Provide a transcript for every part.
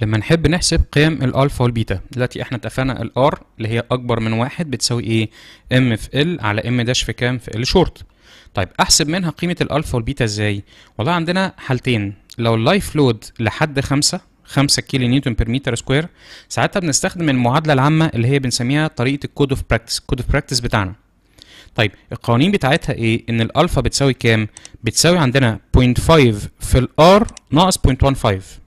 لما نحب نحسب قيم الالفا والبيتا دلوقتي احنا اتفقنا الار اللي هي اكبر من واحد بتساوي ايه ام في ال على ام داش في كام في ال شورت طيب احسب منها قيمه الالفا والبيتا ازاي والله عندنا حالتين لو اللايف لود لحد خمسة 5 كيلو نيوتن بير متر سكوير ساعتها بنستخدم المعادله العامه اللي هي بنسميها طريقه الكود اوف براكتس الكود اوف براكتس بتاعنا طيب القوانين بتاعتها ايه ان الالفا بتساوي كام بتساوي عندنا 0.5 في الار ناقص 0.15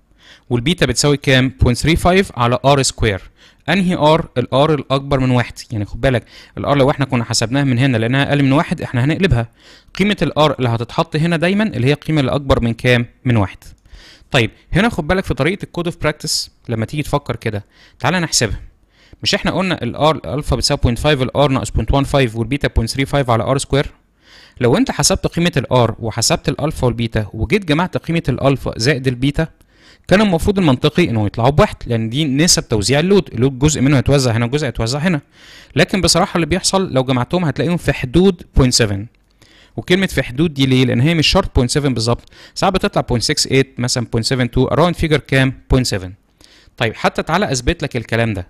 والبيتا بتساوي كام 0.35 على ار سكوير انهي ار الار الاكبر من واحد يعني خد بالك الار لو احنا كنا حسبناها من هنا لانها اقل من واحد احنا هنقلبها قيمه الار اللي هتتحط هنا دايما اللي هي القيمه اللي اكبر من كام من واحد طيب هنا خد بالك في طريقه الكود اوف براكتس لما تيجي تفكر كده تعالى نحسبها مش احنا قلنا الار الالفا بتساوي 0.5 الار ناقص 0.15 والبيتا 0.35 على ار سكوير لو انت حسبت قيمه الار وحسبت الالفا والبيتا وجيت جمعت قيمه الالفا زائد البيتا كان المفروض المنطقي انهم يطلعوا بواحد لان دي نسب توزيع اللود اللود جزء منه هيتوزع هنا وجزء هيتوزع هنا لكن بصراحه اللي بيحصل لو جمعتهم هتلاقيهم في حدود 0.7 وكلمه في حدود دي ليه لان هي مش شرط 0.7 بالظبط ساعات بتطلع 0.68 مثلا 0.72 اراوند فيجر كام 0.7 طيب حتى تعالى اثبت لك الكلام ده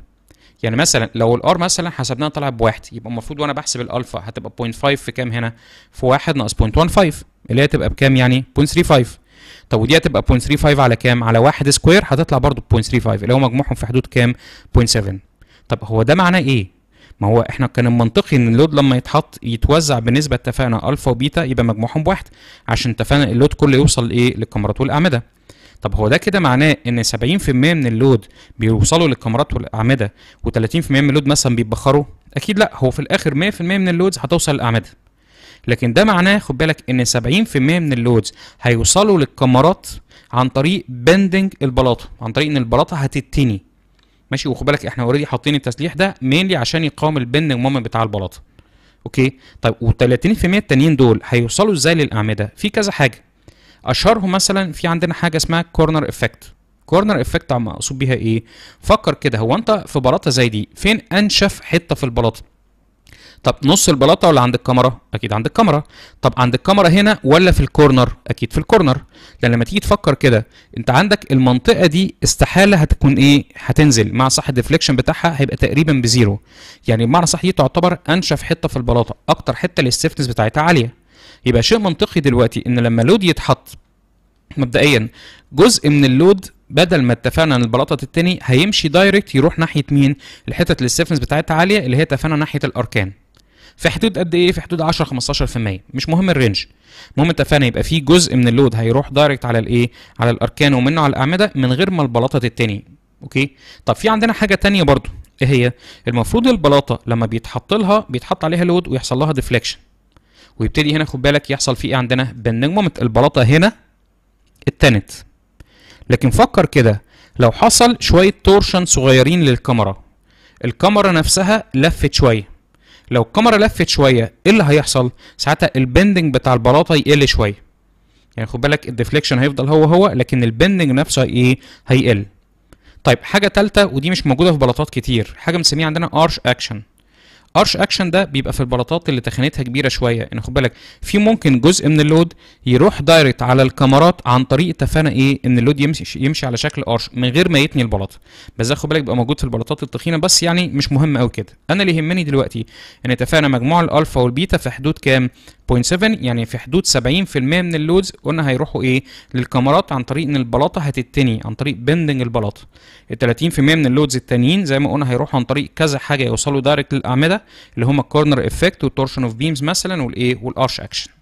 يعني مثلا لو الار مثلا حسبناها طلعت بواحد يبقى المفروض وانا بحسب الالفا هتبقى 0.5 في كام هنا؟ في 1 ناقص 0.15 اللي هي تبقى بكام يعني؟ طب ودي هتبقى 0.35 على كام على 1 سكوير هتطلع برضو 0.35 اللي هو مجموعهم في حدود كام 0.7 طب هو ده معناه ايه ما هو احنا كان المنطقي ان اللود لما يتحط يتوزع بنسبه اتفقنا الفا وبيتا يبقى مجموعهم بواحد عشان اتفقنا اللود كله يوصل لايه للكاميرات والاعمده طب هو ده كده معناه ان 70% من اللود بيوصلوا للكاميرات والاعمده و30% من اللود مثلا بيتبخروا اكيد لا هو في الاخر 100% من اللودز هتوصل للاعمده لكن ده معناه خد بالك ان 70% من اللودز هيوصلوا للكمرات عن طريق بندنج البلاطه عن طريق ان البلاطه هتتني ماشي وخد بالك احنا اوريدي حاطين التسليح ده مينلي عشان يقاوم البندنج مومنت بتاع البلاطه اوكي طيب وال30% التانيين دول هيوصلوا ازاي للاعمده في كذا حاجه اشهرهم مثلا في عندنا حاجه اسمها كورنر افكت كورنر افكت عم اقصد بيها ايه فكر كده هو انت في بلاطه زي دي فين انشف حته في البلاطه طب نص البلاطه ولا عند الكاميرا اكيد عند الكاميرا طب عند الكاميرا هنا ولا في الكورنر اكيد في الكورنر لان لما تيجي تفكر كده انت عندك المنطقه دي استحاله هتكون ايه هتنزل مع صح الديفليكشن بتاعها هيبقى تقريبا بزيرو يعني بمعنى صح دي تعتبر انشف حته في البلاطه اكتر حته الاستفنس بتاعتها عاليه يبقى شيء منطقي دلوقتي ان لما لود يتحط مبدئيا جزء من اللود بدل ما اتفقنا ان البلاطه التاني هيمشي دايركت يروح ناحيه مين الحتت اللي بتاعتها عاليه اللي هي اتفقنا ناحيه الاركان في حدود قد ايه في حدود 10 15% مش مهم الرينج المهم انت فعلا يبقى في جزء من اللود هيروح دايركت على الايه على الاركان ومنه على الاعمده من غير ما البلاطه تتني اوكي طب في عندنا حاجه تانية برضو ايه هي المفروض البلاطه لما بيتحط لها بيتحط عليها لود ويحصل لها ديفليكشن ويبتدي هنا خد بالك يحصل في ايه عندنا بنج مومنت البلاطه هنا اتنت لكن فكر كده لو حصل شويه تورشن صغيرين للكاميرا الكاميرا نفسها لفت شويه لو الكاميرا لفت شويه ايه اللي هيحصل ساعتها البندنج بتاع البلاطه يقل شويه يعني خد بالك الديفليكشن هيفضل هو هو لكن البندنج نفسه ايه هيقل طيب حاجه ثالثه ودي مش موجوده في بلاطات كتير حاجه بنسميها عندنا ارش اكشن ارش اكشن ده بيبقى في البلاطات اللي تخانتها كبيره شويه يعني خد بالك في ممكن جزء من اللود يروح دايركت على الكاميرات عن طريق تفانه ايه ان اللود يمشي يمشي على شكل ارش من غير ما يتني البلاطه بس ده خد بالك بيبقى موجود في البلاطات التخينه بس يعني مش مهم قوي كده انا اللي يهمني دلوقتي ان تفانه مجموع الالفا والبيتا في حدود كام 0.7 يعني في حدود 70% من اللودز قلنا هيروحوا ايه للكاميرات عن طريق ان البلاطه هتتني عن طريق بندنج البلاطه ال 30% من اللودز التانيين زي ما قلنا هيروحوا عن طريق كذا حاجه يوصلوا دايركت للاعمده اللي هما الكورنر افكت والتورشن اوف بيمز مثلا والايه والارش اكشن